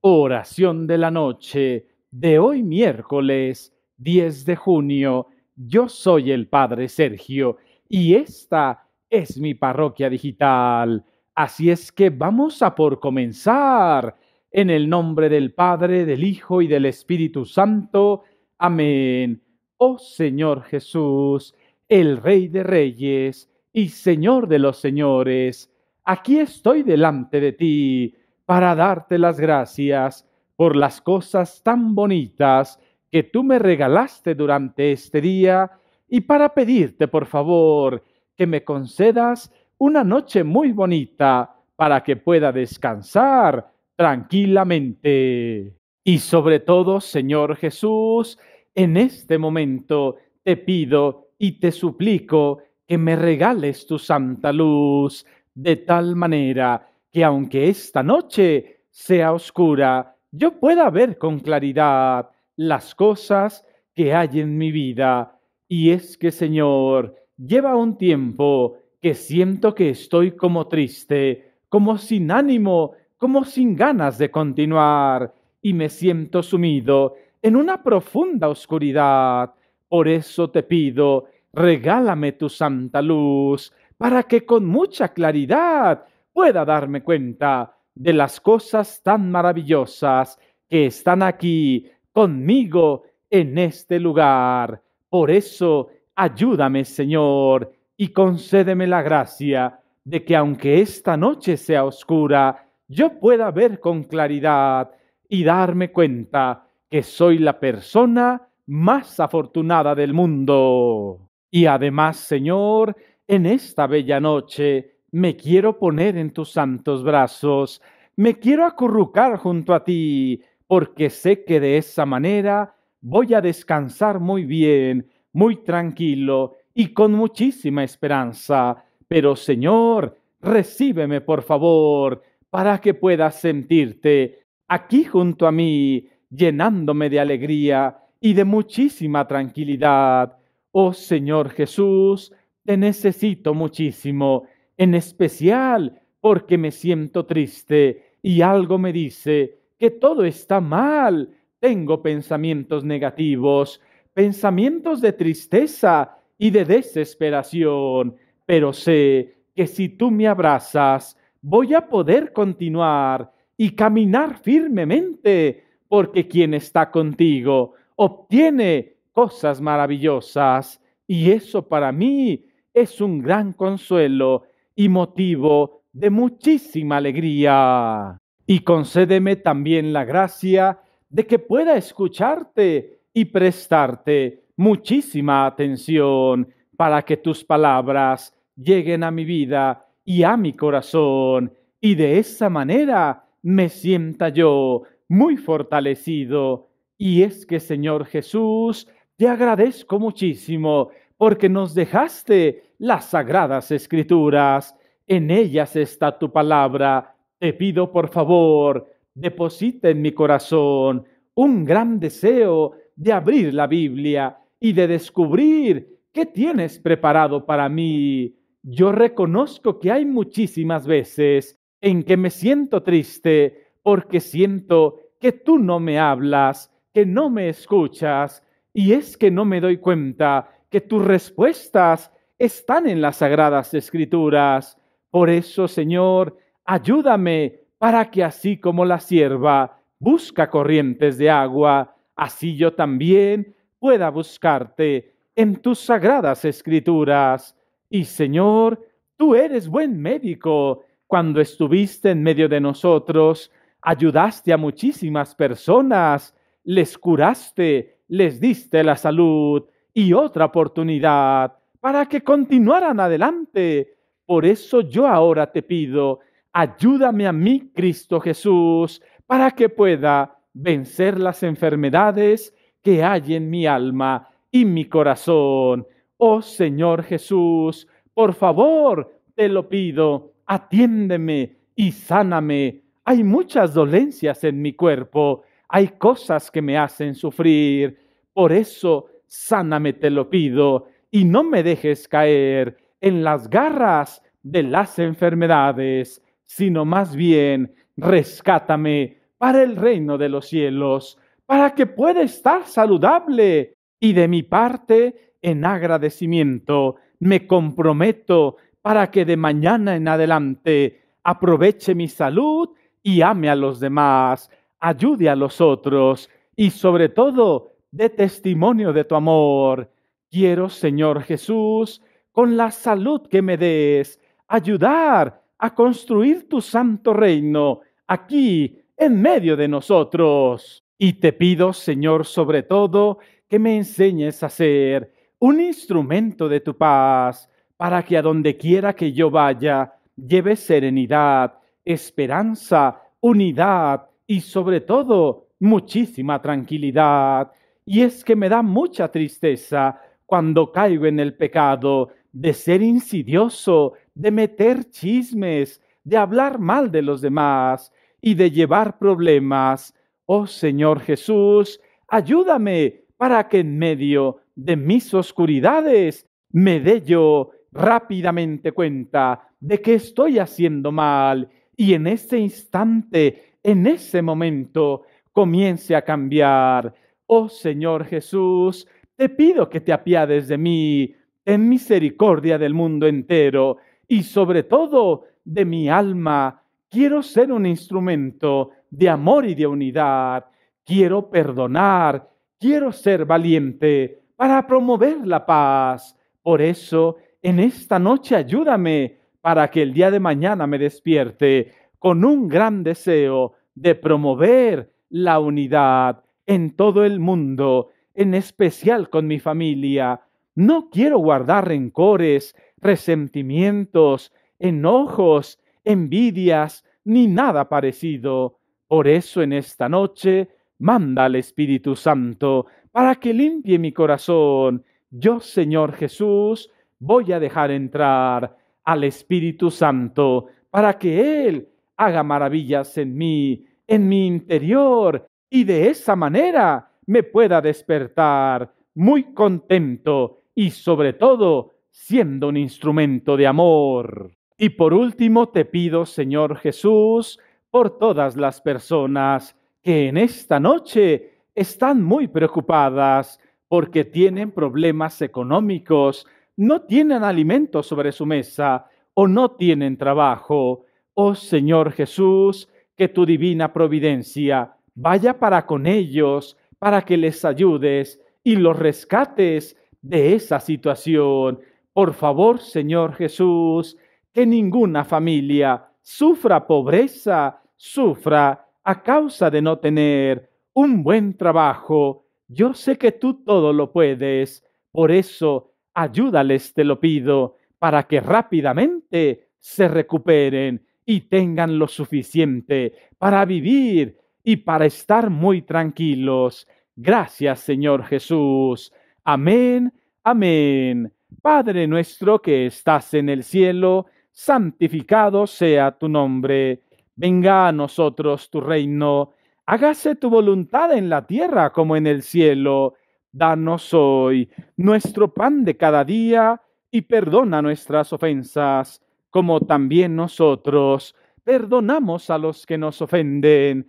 Oración de la noche de hoy miércoles 10 de junio. Yo soy el Padre Sergio y esta es mi parroquia digital. Así es que vamos a por comenzar. En el nombre del Padre, del Hijo y del Espíritu Santo. Amén. Oh Señor Jesús, el Rey de Reyes y Señor de los Señores, aquí estoy delante de ti para darte las gracias por las cosas tan bonitas que tú me regalaste durante este día y para pedirte, por favor, que me concedas una noche muy bonita para que pueda descansar tranquilamente. Y sobre todo, Señor Jesús, en este momento te pido y te suplico que me regales tu santa luz, de tal manera que aunque esta noche sea oscura, yo pueda ver con claridad las cosas que hay en mi vida. Y es que, Señor, lleva un tiempo que siento que estoy como triste, como sin ánimo, como sin ganas de continuar, y me siento sumido en una profunda oscuridad. Por eso te pido, regálame tu santa luz, para que con mucha claridad pueda darme cuenta de las cosas tan maravillosas que están aquí conmigo en este lugar. Por eso, ayúdame, Señor, y concédeme la gracia de que aunque esta noche sea oscura, yo pueda ver con claridad y darme cuenta que soy la persona más afortunada del mundo. Y además, Señor, en esta bella noche, me quiero poner en tus santos brazos, me quiero acurrucar junto a ti, porque sé que de esa manera voy a descansar muy bien, muy tranquilo y con muchísima esperanza. Pero Señor, recíbeme por favor, para que puedas sentirte aquí junto a mí, llenándome de alegría y de muchísima tranquilidad. Oh Señor Jesús, te necesito muchísimo en especial porque me siento triste y algo me dice que todo está mal. Tengo pensamientos negativos, pensamientos de tristeza y de desesperación, pero sé que si tú me abrazas, voy a poder continuar y caminar firmemente, porque quien está contigo obtiene cosas maravillosas y eso para mí es un gran consuelo y motivo de muchísima alegría. Y concédeme también la gracia de que pueda escucharte y prestarte muchísima atención para que tus palabras lleguen a mi vida y a mi corazón. Y de esa manera me sienta yo muy fortalecido. Y es que, Señor Jesús, te agradezco muchísimo porque nos dejaste las sagradas escrituras. En ellas está tu palabra. Te pido, por favor, deposita en mi corazón un gran deseo de abrir la Biblia y de descubrir qué tienes preparado para mí. Yo reconozco que hay muchísimas veces en que me siento triste porque siento que tú no me hablas, que no me escuchas, y es que no me doy cuenta que tus respuestas están en las sagradas escrituras. Por eso, Señor, ayúdame para que así como la sierva busca corrientes de agua, así yo también pueda buscarte en tus sagradas escrituras. Y Señor, tú eres buen médico. Cuando estuviste en medio de nosotros, ayudaste a muchísimas personas, les curaste, les diste la salud y otra oportunidad para que continuaran adelante. Por eso yo ahora te pido, ayúdame a mí, Cristo Jesús, para que pueda vencer las enfermedades que hay en mi alma y mi corazón. Oh Señor Jesús, por favor, te lo pido, atiéndeme y sáname. Hay muchas dolencias en mi cuerpo, hay cosas que me hacen sufrir. Por eso, sáname, te lo pido y no me dejes caer en las garras de las enfermedades, sino más bien rescátame para el reino de los cielos, para que pueda estar saludable. Y de mi parte, en agradecimiento, me comprometo para que de mañana en adelante aproveche mi salud y ame a los demás, ayude a los otros y sobre todo dé testimonio de tu amor Quiero, Señor Jesús, con la salud que me des, ayudar a construir tu santo reino aquí en medio de nosotros. Y te pido, Señor, sobre todo, que me enseñes a ser un instrumento de tu paz, para que a donde quiera que yo vaya, lleve serenidad, esperanza, unidad y sobre todo muchísima tranquilidad. Y es que me da mucha tristeza cuando caigo en el pecado de ser insidioso, de meter chismes, de hablar mal de los demás y de llevar problemas. Oh Señor Jesús, ayúdame para que en medio de mis oscuridades me dé yo rápidamente cuenta de que estoy haciendo mal y en ese instante, en ese momento, comience a cambiar. Oh Señor Jesús, te pido que te apiades de mí, ten misericordia del mundo entero y sobre todo de mi alma. Quiero ser un instrumento de amor y de unidad. Quiero perdonar. Quiero ser valiente para promover la paz. Por eso, en esta noche ayúdame para que el día de mañana me despierte con un gran deseo de promover la unidad en todo el mundo en especial con mi familia. No quiero guardar rencores, resentimientos, enojos, envidias, ni nada parecido. Por eso en esta noche manda al Espíritu Santo para que limpie mi corazón. Yo, Señor Jesús, voy a dejar entrar al Espíritu Santo para que Él haga maravillas en mí, en mi interior, y de esa manera me pueda despertar muy contento y sobre todo siendo un instrumento de amor. Y por último te pido, Señor Jesús, por todas las personas que en esta noche están muy preocupadas porque tienen problemas económicos, no tienen alimento sobre su mesa o no tienen trabajo. Oh Señor Jesús, que tu divina providencia vaya para con ellos para que les ayudes y los rescates de esa situación. Por favor, Señor Jesús, que ninguna familia sufra pobreza, sufra a causa de no tener un buen trabajo. Yo sé que tú todo lo puedes, por eso ayúdales, te lo pido, para que rápidamente se recuperen y tengan lo suficiente para vivir y para estar muy tranquilos. Gracias, Señor Jesús. Amén, amén. Padre nuestro que estás en el cielo, santificado sea tu nombre. Venga a nosotros tu reino. Hágase tu voluntad en la tierra como en el cielo. Danos hoy nuestro pan de cada día y perdona nuestras ofensas, como también nosotros perdonamos a los que nos ofenden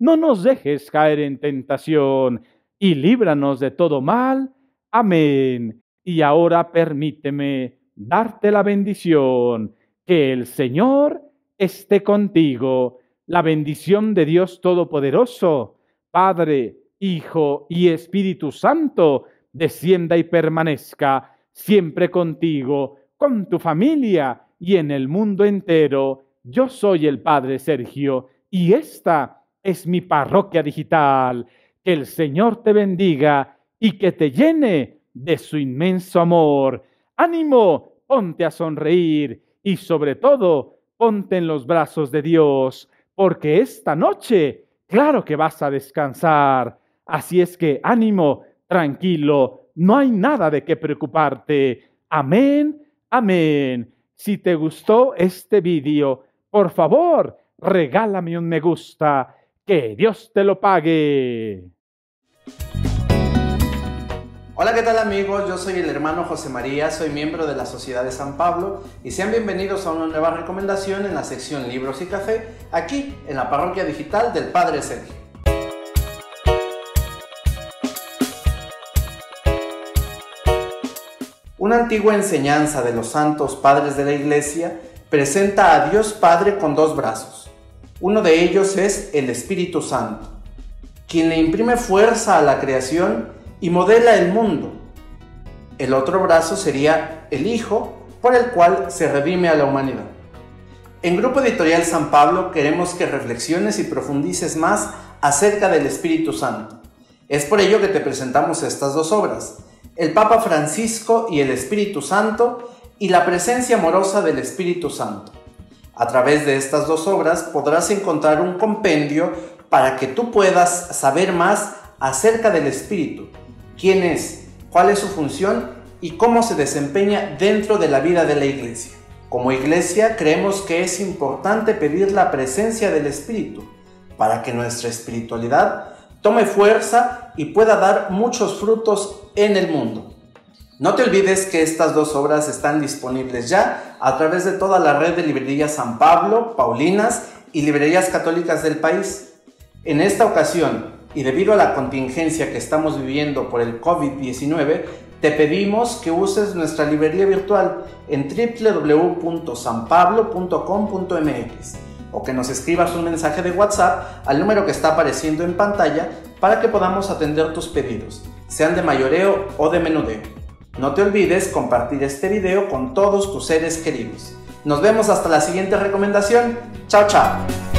no nos dejes caer en tentación, y líbranos de todo mal. Amén. Y ahora permíteme darte la bendición. Que el Señor esté contigo. La bendición de Dios Todopoderoso, Padre, Hijo y Espíritu Santo, descienda y permanezca siempre contigo, con tu familia y en el mundo entero. Yo soy el Padre Sergio y esta es mi parroquia digital. Que el Señor te bendiga y que te llene de su inmenso amor. Ánimo, ponte a sonreír y sobre todo, ponte en los brazos de Dios, porque esta noche, claro que vas a descansar. Así es que ánimo, tranquilo, no hay nada de qué preocuparte. Amén, amén. Si te gustó este vídeo, por favor, regálame un me gusta que Dios te lo pague. Hola, ¿qué tal amigos? Yo soy el hermano José María, soy miembro de la Sociedad de San Pablo y sean bienvenidos a una nueva recomendación en la sección Libros y Café, aquí en la parroquia digital del Padre Sergio. Una antigua enseñanza de los santos padres de la Iglesia presenta a Dios Padre con dos brazos, uno de ellos es el Espíritu Santo, quien le imprime fuerza a la creación y modela el mundo. El otro brazo sería el Hijo, por el cual se redime a la humanidad. En Grupo Editorial San Pablo queremos que reflexiones y profundices más acerca del Espíritu Santo. Es por ello que te presentamos estas dos obras, El Papa Francisco y el Espíritu Santo y la presencia amorosa del Espíritu Santo. A través de estas dos obras podrás encontrar un compendio para que tú puedas saber más acerca del espíritu, quién es, cuál es su función y cómo se desempeña dentro de la vida de la iglesia. Como iglesia creemos que es importante pedir la presencia del espíritu para que nuestra espiritualidad tome fuerza y pueda dar muchos frutos en el mundo. No te olvides que estas dos obras están disponibles ya a través de toda la red de librerías San Pablo, Paulinas y librerías católicas del país. En esta ocasión, y debido a la contingencia que estamos viviendo por el COVID-19, te pedimos que uses nuestra librería virtual en www.sanpablo.com.mx o que nos escribas un mensaje de WhatsApp al número que está apareciendo en pantalla para que podamos atender tus pedidos, sean de mayoreo o de menudeo. No te olvides compartir este video con todos tus seres queridos. Nos vemos hasta la siguiente recomendación. Chao, chao.